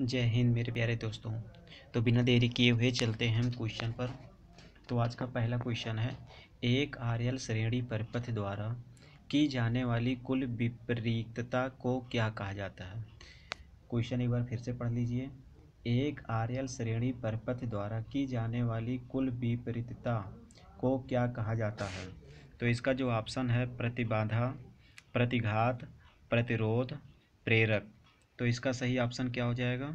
जय हिंद मेरे प्यारे दोस्तों तो बिना देरी किए हुए चलते हैं हम क्वेश्चन पर तो आज का पहला क्वेश्चन है एक आर्यल श्रेणी परिपथ द्वारा की जाने वाली कुल विपरीतता को क्या कहा जाता है क्वेश्चन एक बार फिर से पढ़ लीजिए एक आर्यल श्रेणी परिपथ द्वारा की जाने वाली कुल विपरीतता को क्या कहा जाता है तो इसका जो ऑप्शन है प्रतिबाधा प्रतिघात प्रतिरोध प्रेरक तो इसका सही ऑप्शन क्या हो जाएगा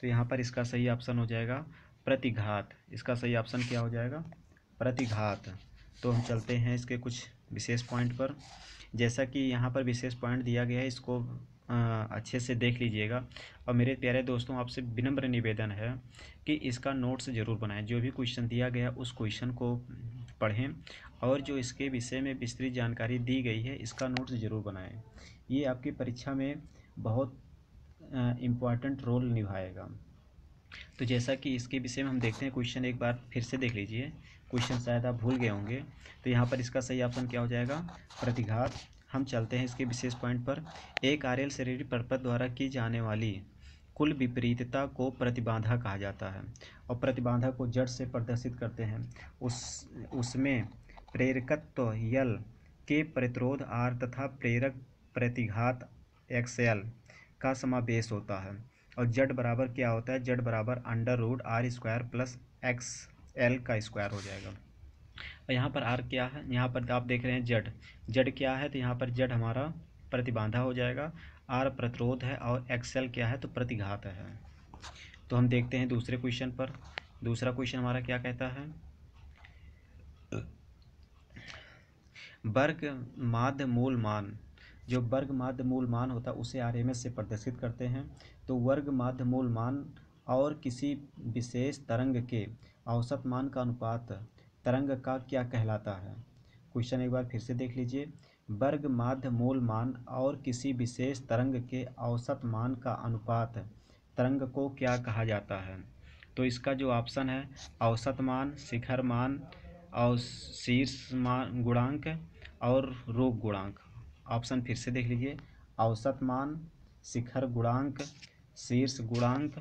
तो यहाँ पर इसका सही ऑप्शन हो जाएगा प्रतिघात इसका सही ऑप्शन क्या हो जाएगा प्रतिघात तो हम चलते हैं इसके कुछ विशेष पॉइंट पर जैसा कि यहाँ पर विशेष पॉइंट दिया गया है इसको अच्छे से देख लीजिएगा और मेरे प्यारे दोस्तों आपसे विनम्र निवेदन है कि इसका नोट्स ज़रूर बनाएं जो भी क्वेश्चन दिया गया उस क्वेश्चन को पढ़ें और जो इसके विषय में विस्तृत जानकारी दी गई है इसका नोट्स ज़रूर बनाएँ ये आपकी परीक्षा में बहुत इम्पॉर्टेंट रोल निभाएगा तो जैसा कि इसके विषय में हम देखते हैं क्वेश्चन एक बार फिर से देख लीजिए क्वेश्चन शायद आप भूल गए होंगे तो यहाँ पर इसका सही ऑप्शन क्या हो जाएगा प्रतिघात हम चलते हैं इसके विशेष पॉइंट पर एक आर एल शरीर द्वारा की जाने वाली कुल विपरीतता को प्रतिबाधा कहा जाता है और प्रतिबाधा को जड़ से प्रदर्शित करते हैं उस उसमें प्रेरकत्व यल के प्रतिरोध आर तथा प्रेरक प्रतिघात एल का समावेश होता है और जेड बराबर क्या होता है जेड बराबर under root R square plus X L का स्क्वायर हो जाएगा और यहाँ पर आर क्या है यहाँ पर आप देख रहे हैं जेड जेड क्या है तो यहाँ पर जेड हमारा प्रतिबाधा हो जाएगा आर प्रतिरोध है और एल क्या है तो प्रतिघात है तो हम देखते हैं दूसरे क्वेश्चन पर दूसरा क्वेश्चन हमारा क्या कहता है वर्ग माध्य मूल मान जो वर्ग माध्य मूल मान होता है उसे आर से प्रदर्शित करते हैं तो वर्ग माध्य मूल मान और किसी विशेष तरंग के औसत मान का अनुपात तरंग का क्या कहलाता है क्वेश्चन एक बार फिर से देख लीजिए वर्ग माध्य मूल मान और किसी विशेष तरंग के औसत मान का अनुपात तरंग को क्या कहा जाता है तो इसका जो ऑप्शन है औसत मान शिखर मान और शीर्ष मान गुणांक और रोग गुणांक ऑप्शन फिर से देख लीजिए औसत मान शिखर गुणांक शीर्ष गुणांक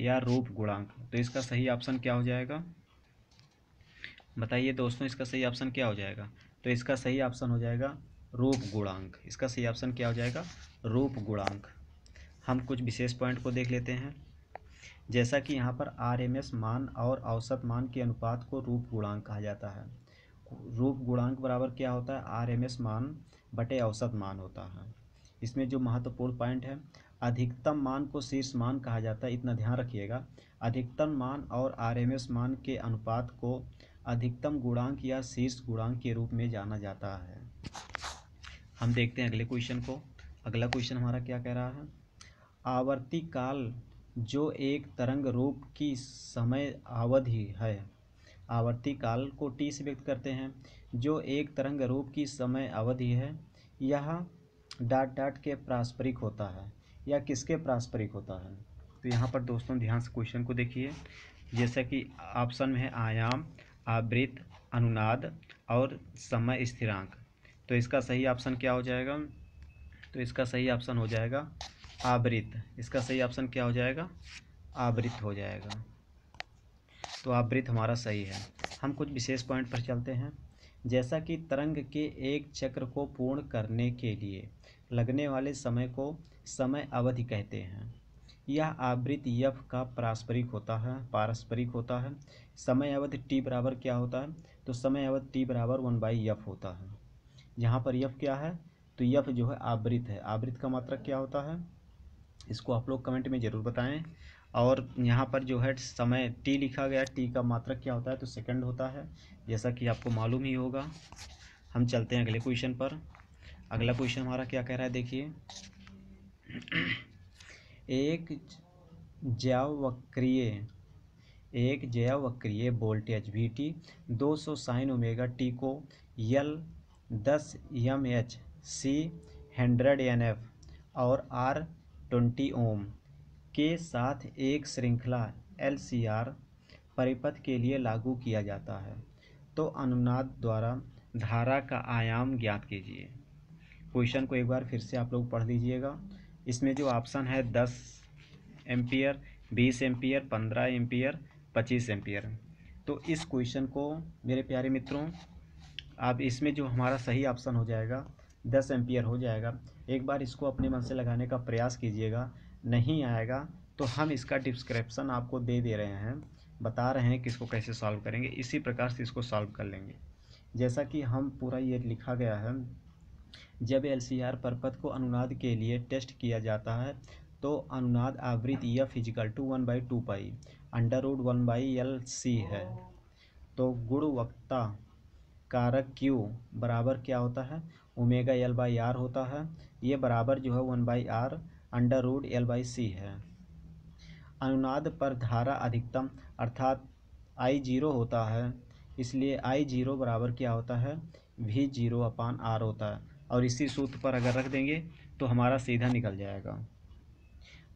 या रूप गुणांक तो इसका सही ऑप्शन क्या हो जाएगा बताइए दोस्तों इसका सही ऑप्शन क्या हो जाएगा तो इसका सही ऑप्शन हो जाएगा रूप गुणांक इसका सही ऑप्शन क्या हो जाएगा रूप गुणांक हम कुछ विशेष पॉइंट को देख लेते हैं जैसा कि यहाँ पर आरएमएस मान और औसत मान के अनुपात को रूप गुणांक कहा जाता है रूप गुणांक बराबर क्या होता है आरएमएस मान बटे औसत मान होता है इसमें जो महत्वपूर्ण पॉइंट है अधिकतम मान को शीर्ष मान कहा जाता है इतना ध्यान रखिएगा अधिकतम मान और आरएमएस मान के अनुपात को अधिकतम गुणांक या शीर्ष गुणांक के रूप में जाना जाता है हम देखते हैं अगले क्वेश्चन को अगला क्वेश्चन हमारा क्या कह रहा है आवर्ती काल जो एक तरंग रूप की समय अवधि है आवर्ती काल को टी से व्यक्त करते हैं जो एक तरंग रूप की समय अवधि है यह डाट डाट के पारस्परिक होता है या किसके पारस्परिक होता है तो यहाँ पर दोस्तों ध्यान से क्वेश्चन को देखिए जैसा कि ऑप्शन में है आयाम आवृत्त अनुनाद और समय स्थिरांक तो इसका सही ऑप्शन क्या हो जाएगा तो इसका सही ऑप्शन हो जाएगा आवृत्त इसका सही ऑप्शन क्या हो जाएगा आवृत्त हो जाएगा तो आवृत हमारा सही है हम कुछ विशेष पॉइंट पर चलते हैं जैसा कि तरंग के एक चक्र को पूर्ण करने के लिए लगने वाले समय को समय अवधि कहते हैं यह आवृत यफ का पारस्परिक होता है पारस्परिक होता है समय अवधि टी बराबर क्या होता है तो समय अवधि टी बराबर वन बाई यफ होता है यहाँ पर यफ क्या है तो यफ जो है आवृत है आवृत का मात्रक क्या होता है इसको आप लोग कमेंट में ज़रूर बताएं और यहाँ पर जो है समय टी लिखा गया टी का मात्रक क्या होता है तो सेकंड होता है जैसा कि आपको मालूम ही होगा हम चलते हैं अगले क्वेश्चन पर अगला क्वेश्चन हमारा क्या कह रहा है देखिए एक वक्रिय एक वक्रिय वोल्टेज वी टी दो सौ साइन ओमेगा टी को यल दस M H C hundred N F और आर ट्वेंटी ओम के साथ एक श्रृंखला एल सी आर परिपथ के लिए लागू किया जाता है तो अनुनाद द्वारा धारा का आयाम ज्ञात कीजिए क्वेश्चन को एक बार फिर से आप लोग पढ़ लीजिएगा इसमें जो ऑप्शन है दस एम्पियर बीस एम्पियर पंद्रह एम्पियर पच्चीस एम्पियर तो इस क्वेश्चन को मेरे प्यारे मित्रों आप इसमें जो हमारा सही ऑप्शन हो जाएगा दस एम्पियर हो जाएगा एक बार इसको अपने मन से लगाने का प्रयास कीजिएगा नहीं आएगा तो हम इसका डिस्क्रिप्सन आपको दे दे रहे हैं बता रहे हैं कि इसको कैसे सॉल्व करेंगे इसी प्रकार से इसको सॉल्व कर लेंगे जैसा कि हम पूरा ये लिखा गया है जब एल सी आर परपथ को अनुनाद के लिए टेस्ट किया जाता है तो अनुनाद आवृत्त या physical to one by two pi under root one by L C है तो गुणवत्ता कारक क्यू बराबर क्या होता है ओमेगा एल बाई आर होता है ये बराबर जो है one by R under root L by C है अनुनाद पर धारा अधिकतम अर्थात आई जीरो होता है इसलिए आई जीरो बराबर क्या होता है वी जीरो अपान आर होता है और इसी सूत्र पर अगर रख देंगे तो हमारा सीधा निकल जाएगा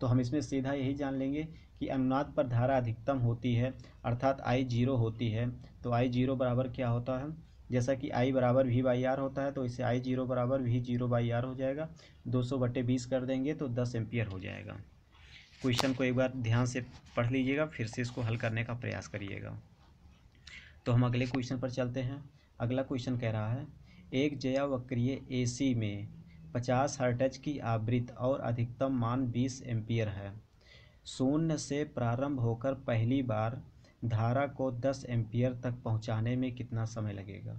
तो हम इसमें सीधा यही जान लेंगे कि अनुनाद पर धारा अधिकतम होती है अर्थात आई जीरो होती है तो आई जीरो बराबर क्या होता है जैसा कि आई बराबर वी बाई आर होता है तो इसे आई जीरो बराबर वी जीरो बाई आर हो जाएगा दो सौ बटे बीस कर देंगे तो दस एम्पियर हो जाएगा क्वेश्चन को एक बार ध्यान से पढ़ लीजिएगा फिर से इसको हल करने का प्रयास करिएगा तो हम अगले क्वेश्चन पर चलते हैं अगला क्वेश्चन कह रहा है एक जया वक्रीय सी में पचास हर्टज की आवृत्त और अधिकतम मान बीस एम्पियर है शून्य से प्रारंभ होकर पहली बार धारा को 10 एम्पियर तक पहुंचाने में कितना समय लगेगा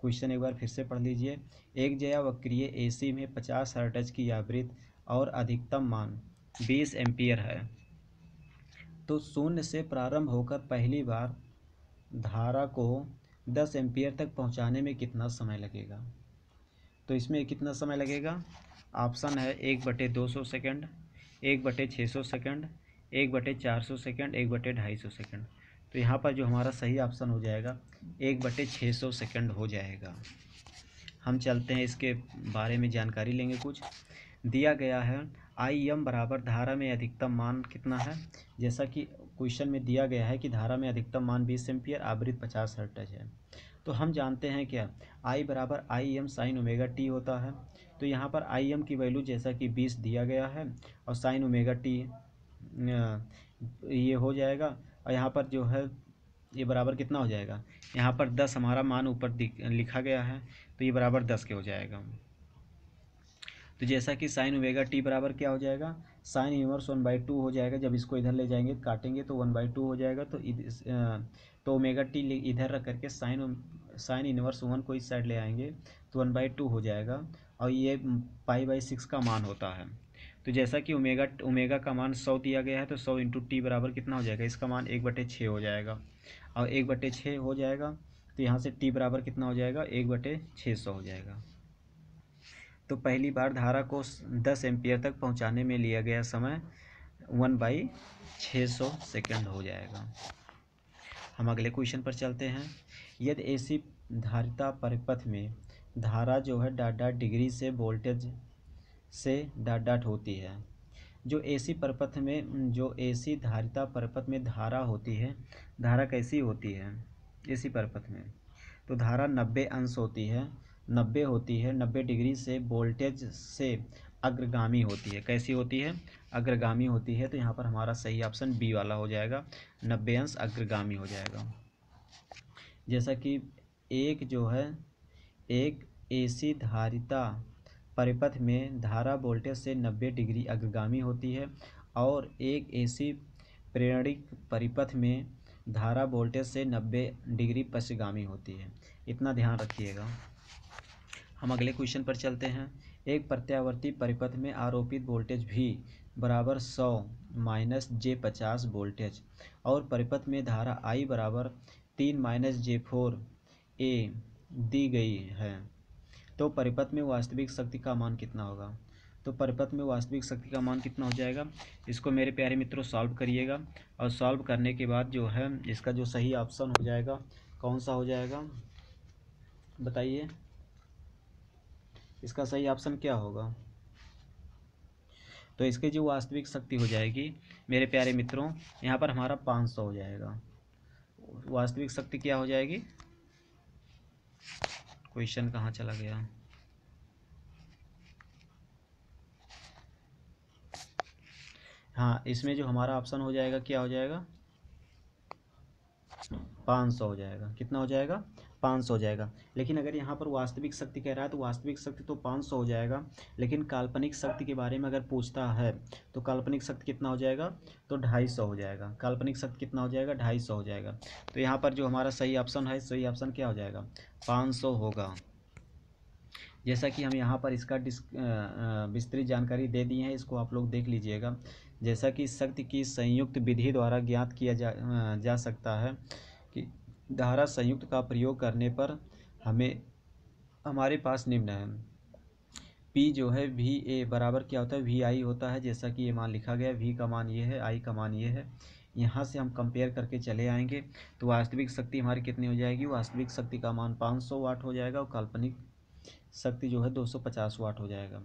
क्वेश्चन एक बार फिर से पढ़ लीजिए एक जया वक्रिय एसी में 50 हर्टज की आवृत और अधिकतम मान 20 एम्पियर है तो शून्य से प्रारंभ होकर पहली बार धारा को 10 एम्पियर तक पहुंचाने में कितना समय लगेगा तो इसमें कितना समय लगेगा ऑप्शन है एक बटे दो सौ सेकेंड एक बटे छः सौ सेकेंड एक बटे चार सौ सेकेंड एक बटे ढाई सौ सेकेंड तो यहाँ पर जो हमारा सही ऑप्शन हो जाएगा एक बटे छः सौ सेकेंड हो जाएगा हम चलते हैं इसके बारे में जानकारी लेंगे कुछ दिया गया है आई एम बराबर धारा में अधिकतम मान कितना है जैसा कि क्वेश्चन में दिया गया है कि धारा में अधिकतम मान बीस एम्पियर आवृत पचास हर्टज है तो हम जानते हैं क्या आई बराबर I M sine omega T होता है तो यहाँ पर आई एम की वैल्यू जैसा कि बीस दिया गया है और साइन ओमेगा टी ये हो जाएगा और यहाँ पर जो है ये बराबर कितना हो जाएगा यहाँ पर दस हमारा मान ऊपर लिखा गया है तो ये बराबर दस के हो जाएगा तो जैसा कि साइन ओमेगा टी बराबर क्या हो जाएगा sine inverse one by two हो जाएगा जब इसको इधर ले जाएंगे काटेंगे तो वन बाई टू हो जाएगा तो तो ओमेगा टी इधर रख करके साइन साइन यूनिवर्स वन को इस साइड ले आएंगे तो वन बाई टू हो जाएगा और ये पाई बाई सिक्स का मान होता है तो जैसा कि ओमेगा ओमेगा का मान सौ दिया गया है तो सौ इंटू टी बराबर कितना हो जाएगा इसका मान एक बटे छः हो जाएगा और एक बटे छः हो जाएगा तो यहाँ से टी बराबर कितना हो जाएगा एक बटे छः सौ हो जाएगा तो पहली बार धारा को दस एम्पियर तक पहुँचाने में लिया गया समय वन बाई छः सौ सेकेंड हो जाएगा हम अगले क्वेश्चन पर चलते हैं यदि एसी धारिता परिपथ में धारा जो है डाटा डिग्री से वोल्टेज से डॉट डॉट होती है जो एसी परपथ में जो एसी धारिता परपथ में धारा होती है धारा कैसी होती है एसी परपथ में तो धारा नब्बे अंश होती है नब्बे होती है नब्बे डिग्री से वोल्टेज से अग्रगामी होती है कैसी होती है अग्रगामी होती है तो यहाँ पर हमारा सही ऑप्शन बी वाला हो जाएगा नब्बे अंश अग्रगामी हो जाएगा जैसा कि एक जो है एक एसी धारिता परिपथ में धारा वोल्टेज से 90 डिग्री अग्रगामी होती है और एक एसी प्रेरणिक परिपथ में धारा वोल्टेज से 90 डिग्री पश्चगामी होती है इतना ध्यान रखिएगा हम अगले क्वेश्चन पर चलते हैं एक प्रत्यावर्ती परिपथ में आरोपित वोल्टेज भी बराबर 100 माइनस जे पचास वोल्टेज और परिपथ में धारा आई बराबर तीन माइनस जे फोर ए दी गई है तो परिपथ में वास्तविक शक्ति का मान कितना होगा तो परिपथ में वास्तविक शक्ति का मान कितना हो जाएगा इसको मेरे प्यारे मित्रों सॉल्व करिएगा और सॉल्व करने के बाद जो है इसका जो सही ऑप्शन हो जाएगा कौन सा हो जाएगा बताइए इसका सही ऑप्शन क्या होगा तो इसकी जो वास्तविक शक्ति हो जाएगी मेरे प्यारे मित्रों यहाँ पर हमारा पाँच सौ हो जाएगा वास्तविक शक्ति क्या हो जाएगी क्वेश्चन कहाँ चला गया हाँ इसमें जो हमारा ऑप्शन हो जाएगा क्या हो जाएगा पाँच सौ हो जाएगा कितना हो जाएगा पाँच सौ हो जाएगा लेकिन अगर यहाँ पर वास्तविक शक्ति कह रहा है तो वास्तविक शक्ति तो पाँच सौ हो जाएगा लेकिन काल्पनिक शक्ति के बारे में अगर पूछता है तो काल्पनिक शक्ति कितना हो जाएगा तो ढाई सौ हो जाएगा काल्पनिक शक्ति कितना हो जाएगा ढाई सौ हो जाएगा तो यहाँ पर जो हमारा सही ऑप्शन है सही ऑप्शन क्या हो जाएगा पाँच सौ होगा जैसा कि हम यहाँ पर इसका विस्तृत जानकारी दे दी है इसको आप लोग देख लीजिएगा जैसा कि शक्ति की संयुक्त विधि द्वारा ज्ञात किया जा, जा सकता है धारा संयुक्त का प्रयोग करने पर हमें हमारे पास निम्न है पी जो है वी ए बराबर क्या होता है वी आई होता है जैसा कि ये मान लिखा गया वी का मान ये है आई का मान ये है यहाँ से हम कंपेयर करके चले आएंगे तो वास्तविक शक्ति हमारी कितनी हो जाएगी वास्तविक शक्ति का मान 500 वाट हो जाएगा और काल्पनिक शक्ति जो है 250 वाट हो जाएगा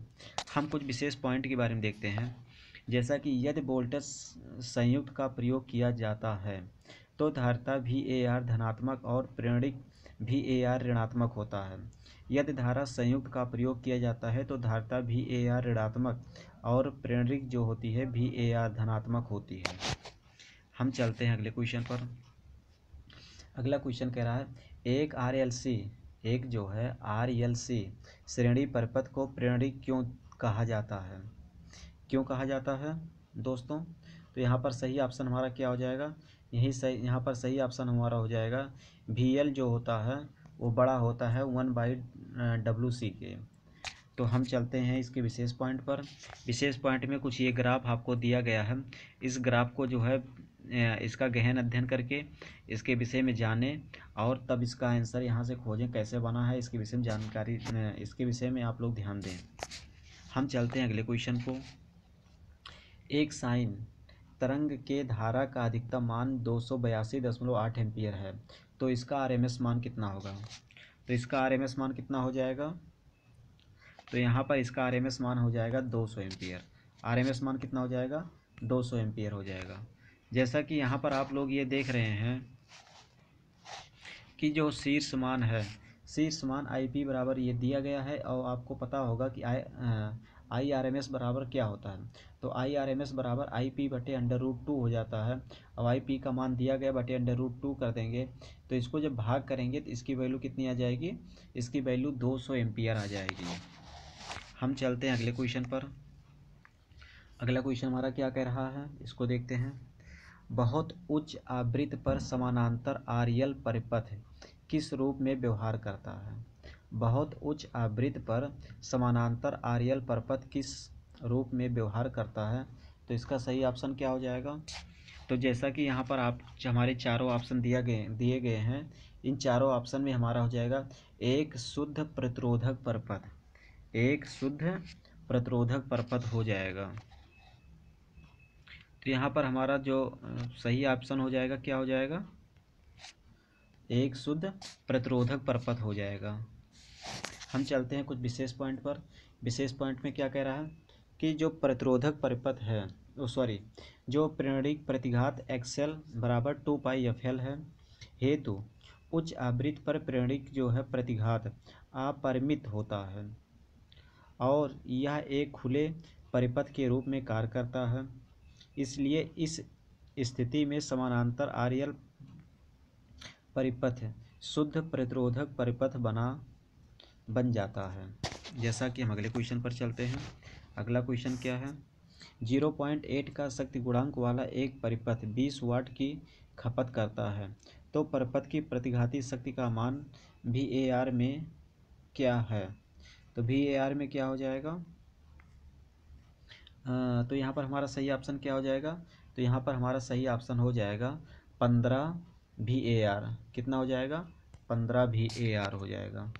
हम कुछ विशेष पॉइंट के बारे में देखते हैं जैसा कि यदि वोल्टेज संयुक्त का प्रयोग किया जाता है तो धारिता आर धनात्मक और प्रेरणिक आर ऋणात्मक होता है यदि धारा संयुक्त का प्रयोग किया जाता है तो धारिता आर ऋणात्मक और प्रेरणिक जो होती है भी ए आर धनात्मक होती है हम चलते हैं अगले क्वेश्चन पर अगला क्वेश्चन कह रहा है एक आर एल सी एक जो है आर एल सी श्रेणी परपथ को प्रेरणिक क्यों कहा जाता है क्यों कहा जाता है दोस्तों तो यहाँ पर सही ऑप्शन हमारा क्या हो जाएगा यही सही यहाँ पर सही ऑप्शन हमारा हो जाएगा वी एल जो होता है वो बड़ा होता है वन बाई डब्लू सी के तो हम चलते हैं इसके विशेष पॉइंट पर विशेष पॉइंट में कुछ ये ग्राफ आपको दिया गया है इस ग्राफ को जो है इसका गहन अध्ययन करके इसके विषय में जाने और तब इसका आंसर यहाँ से खोजें कैसे बना है इसके विषय में जानकारी इसके विषय में आप लोग ध्यान दें हम चलते हैं अगले क्वेश्चन को एक साइन तरंग के धारा का अधिकतम मान दो सौ बयासी दशमलव आठ एम्पियर है तो इसका आर एम एस मान कितना होगा तो इसका आर एम एस मान कितना हो जाएगा तो यहाँ पर इसका आर एम एस मान हो जाएगा दो सौ एम्पियर आर एम एस मान कितना हो जाएगा दो सौ एम्पियर हो जाएगा जैसा कि यहाँ पर आप लोग ये देख रहे हैं कि जो शीर्ष मान है शीर्ष मान आई पी बराबर ये दिया गया है और आपको पता होगा कि I I R M S बराबर क्या होता है तो आई आर एम एस बराबर आई पी बटे अंडर रूट टू हो जाता है अब आई पी का मान दिया गया बटे अंडर रूट टू कर देंगे तो इसको जब भाग करेंगे तो इसकी वैल्यू कितनी आ जाएगी इसकी वैल्यू दो सौ एम्पियर आ जाएगी हम चलते हैं अगले क्वेश्चन पर अगला क्वेश्चन हमारा क्या कह रहा है इसको देखते हैं बहुत उच्च आवृत्त पर समानांतर आर्यल परिपथ किस रूप में व्यवहार करता है बहुत उच्च आवृत्त पर समानांतर आरियल परपथ किस रूप में व्यवहार करता है तो इसका सही ऑप्शन क्या हो जाएगा तो जैसा कि यहाँ पर आप हमारे चारों ऑप्शन दिया गए दिए गए हैं इन चारों ऑप्शन में हमारा हो जाएगा एक शुद्ध प्रतिरोधक परपथ एक शुद्ध प्रतिरोधक परपथ हो जाएगा तो यहाँ पर हमारा जो सही ऑप्शन हो जाएगा क्या हो जाएगा एक शुद्ध प्रतिरोधक परपथ हो जाएगा हम चलते हैं कुछ विशेष पॉइंट पर विशेष पॉइंट में क्या कह रहा है कि जो प्रतिरोधक परिपथ है ओ सॉरी जो प्रेरणिक प्रतिघात एक्सेल बराबर टू पाई एफ एल है हेतु उच्च आवृत्त पर प्रेरणिक जो है प्रतिघात अपरिमित होता है और यह एक खुले परिपथ के रूप में कार्य करता है इसलिए इस स्थिति में समानांतर आर्यल परिपथ शुद्ध प्रतिरोधक परिपथ बना बन जाता है जैसा कि हम अगले क्वेश्चन पर चलते हैं अगला क्वेश्चन क्या है 0.8 का शक्ति गुणांक वाला एक परिपथ 20 वाट की खपत करता है तो परिपथ की प्रतिघाती शक्ति का मान आर में क्या है तो वी में क्या हो जाएगा आ, तो यहाँ पर हमारा सही ऑप्शन क्या हो जाएगा तो यहाँ पर हमारा सही ऑप्शन हो जाएगा पंद्रह भी आर कितना हो जाएगा पंद्रह भी आर हो जाएगा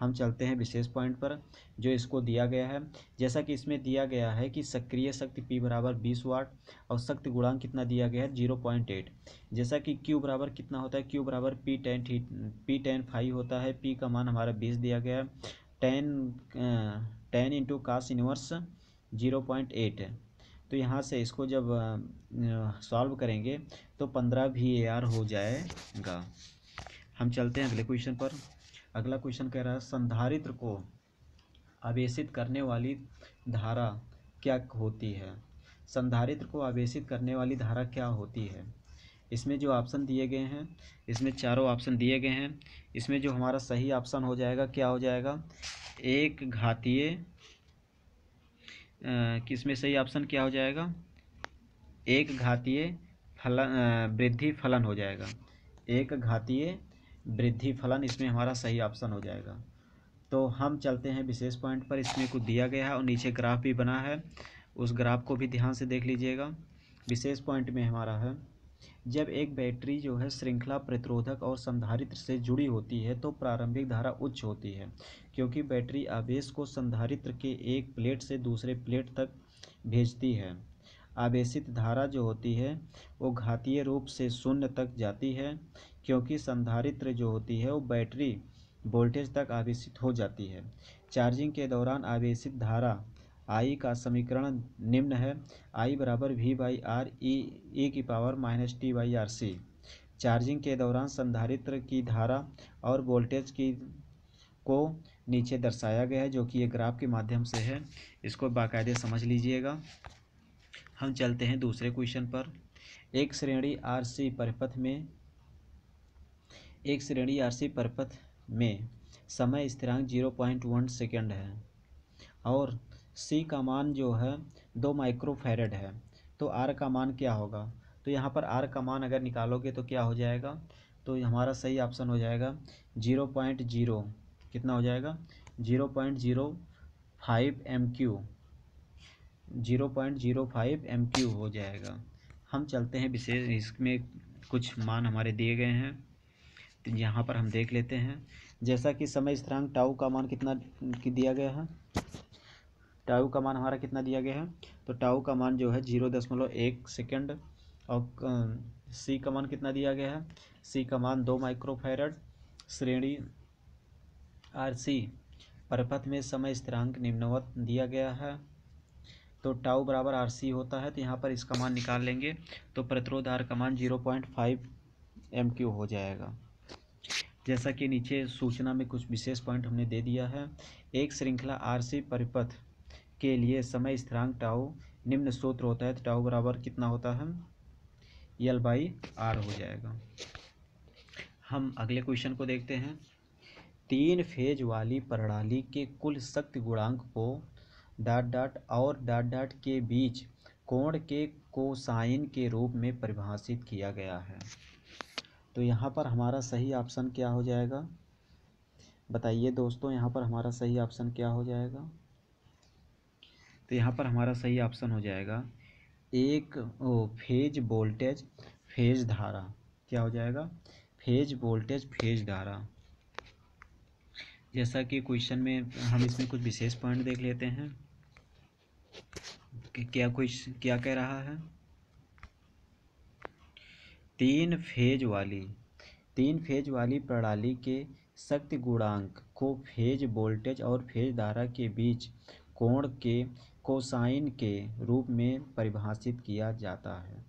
हम चलते हैं विशेष पॉइंट पर जो इसको दिया गया है जैसा कि इसमें दिया गया है कि सक्रिय शक्ति पी बराबर बीस वाट और शक्ति गुणांक कितना दिया गया है जीरो पॉइंट एट जैसा कि क्यू बराबर कितना होता है क्यू बराबर P tan theta P tan phi होता है पी का मान हमारा बीस दिया गया है ten ten into cos inverse zero point eight तो यहाँ से इसको जब सॉल्व करेंगे तो पंद्रह भी ए आर हो जाएगा हम चलते हैं अगले क्वेश्चन पर अगला क्वेश्चन कह रहा है संधारित्र को आवेशित करने वाली धारा क्या होती है संधारित्र को आवेशित करने वाली धारा क्या होती है इसमें जो ऑप्शन दिए गए हैं इसमें चारों ऑप्शन दिए गए हैं इसमें जो हमारा सही ऑप्शन हो जाएगा क्या हो जाएगा एक घातीय किसमें सही ऑप्शन क्या हो जाएगा एक घातीय फलन वृद्धि फलन हो जाएगा एक घातीय वृद्धि फलन इसमें हमारा सही ऑप्शन हो जाएगा तो हम चलते हैं विशेष पॉइंट पर इसमें कुछ दिया गया है और नीचे ग्राफ भी बना है उस ग्राफ को भी ध्यान से देख लीजिएगा विशेष पॉइंट में हमारा है जब एक बैटरी जो है श्रृंखला प्रतिरोधक और संधारित्र से जुड़ी होती है तो प्रारंभिक धारा उच्च होती है क्योंकि बैटरी आवेश को संधारित्र के एक प्लेट से दूसरे प्लेट तक भेजती है आवेशित धारा जो होती है वो घातीय रूप से शून्य तक जाती है क्योंकि संधारित्र जो होती है वो बैटरी वोल्टेज तक आवेशित हो जाती है चार्जिंग के दौरान आवेशित धारा आई का समीकरण निम्न है आई बराबर V by R E E की power minus T by R C charging के दौरान संधारित्र की धारा और वोल्टेज की को नीचे दर्शाया गया है जो कि ये ग्राफ के माध्यम से है इसको बाकायदे समझ लीजिएगा हम चलते हैं दूसरे क्वेश्चन पर एक श्रेणी आर सी परिपथ में एक श्रेणी आरसी परपथ में समय स्थिरांक जीरो पॉइंट वन सेकेंड है और सी का मान जो है दो माइक्रोफेरेड है तो आर का मान क्या होगा तो यहाँ पर आर का मान अगर निकालोगे तो क्या हो जाएगा तो हमारा सही ऑप्शन हो जाएगा जीरो पॉइंट जीरो कितना हो जाएगा zero point zero five M Q zero point zero five M Q हो जाएगा हम चलते हैं विशेष इसमें कुछ मान हमारे दिए गए हैं यहाँ पर हम देख लेते हैं जैसा कि समय स्थिरांक टाऊ का मान कितना दिया गया है टाऊ का मान हमारा कितना दिया गया है तो टाऊ का मान जो है जीरो दशमलव एक सेकेंड और सी का मान कितना दिया गया है सी का मान दो माइक्रोफेरड श्रेणी आर सी परपथ में समय स्थिरांक निम्नवत दिया गया है तो टाउ बराबर आर सी होता है तो यहाँ पर इसका मान निकाल लेंगे तो प्रतिरोध आर का मान zero point five M Q हो जाएगा जैसा कि नीचे सूचना में कुछ विशेष पॉइंट हमने दे दिया है एक श्रृंखला आरसी परिपथ के लिए समय स्थिरांक टाओ निम्न सूत्र होता है तो टाओ बराबर कितना होता है यल बाई आर हो जाएगा हम अगले क्वेश्चन को देखते हैं तीन फेज वाली प्रणाली के कुल शक्ति गुणांक को डाट डाट और डाट डाट के बीच कोण के कोसाइन के रूप में परिभाषित किया गया है तो यहाँ पर हमारा सही ऑप्शन क्या हो जाएगा बताइए दोस्तों यहाँ पर हमारा सही ऑप्शन क्या हो जाएगा तो यहाँ पर हमारा सही ऑप्शन हो जाएगा एक ओ फेज वोल्टेज फेज धारा क्या हो जाएगा फेज वोल्टेज फेज धारा जैसा कि क्वेश्चन में हम इसमें कुछ विशेष पॉइंट देख लेते हैं कि क्या कुछ क्या कह रहा है तीन फेज वाली तीन फेज वाली प्रणाली के शक्ति गुणांक को फेज वोल्टेज और फेज धारा के बीच कोण के कोसाइन के रूप में परिभाषित किया जाता है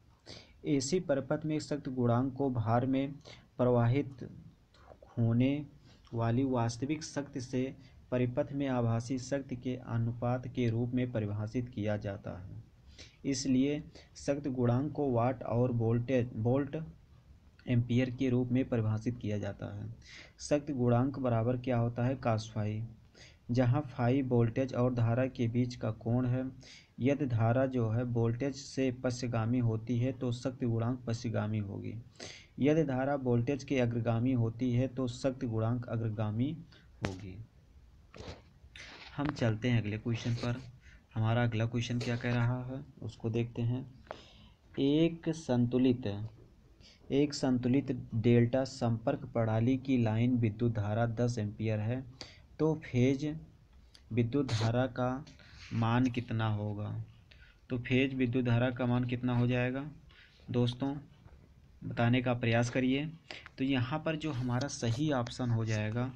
एसी परपथ में शक्ति गुणांक को भार में प्रवाहित होने वाली वास्तविक शक्ति से परिपथ में आभासी शक्ति के अनुपात के रूप में परिभाषित किया जाता है इसलिए सख्त गुणांक को वाट और वोल्टेज वोल्ट एम्पियर के रूप में परिभाषित किया जाता है सख्त गुणांक बराबर क्या होता है कासफाई जहाँ फाई वोल्टेज और धारा के बीच का कोण है यदि धारा जो है वोल्टेज से पश्चगामी होती है तो सख्त गुणांक पश्चगामी होगी यदि धारा वोल्टेज के अग्रगामी होती है तो सख्त गुणांक अग्रगामी होगी हम चलते हैं अगले क्वेश्चन पर हमारा अगला क्वेश्चन क्या कह रहा है उसको देखते हैं एक संतुलित एक संतुलित डेल्टा संपर्क प्रणाली की लाइन विद्युत धारा 10 एम्पियर है तो फेज विद्युत धारा का मान कितना होगा तो फेज विद्युत धारा का मान कितना हो जाएगा दोस्तों बताने का प्रयास करिए तो यहाँ पर जो हमारा सही ऑप्शन हो जाएगा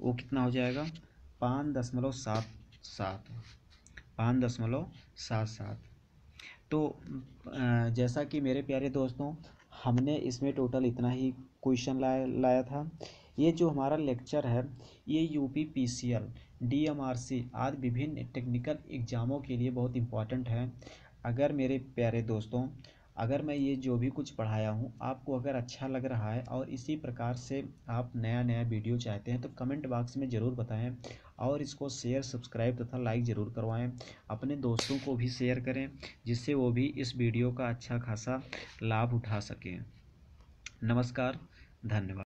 वो कितना हो जाएगा पाँच दशमलव सात सात पाँच दशमलव सात सात तो जैसा कि मेरे प्यारे दोस्तों हमने इसमें टोटल इतना ही क्वेश्चन लाया लाया था ये जो हमारा लेक्चर है ये U P P C L D M R C आदि विभिन्न टेक्निकल एग्ज़ामों के लिए बहुत इम्पॉर्टेंट है अगर मेरे प्यारे दोस्तों अगर मैं ये जो भी कुछ पढ़ाया हूँ आपको अगर अच्छा लग रहा है और इसी प्रकार से आप नया नया वीडियो चाहते हैं तो कमेंट बॉक्स में ज़रूर बताएं और इसको शेयर सब्सक्राइब तथा लाइक ज़रूर करवाएं अपने दोस्तों को भी शेयर करें जिससे वो भी इस वीडियो का अच्छा खासा लाभ उठा सकें नमस्कार धन्यवाद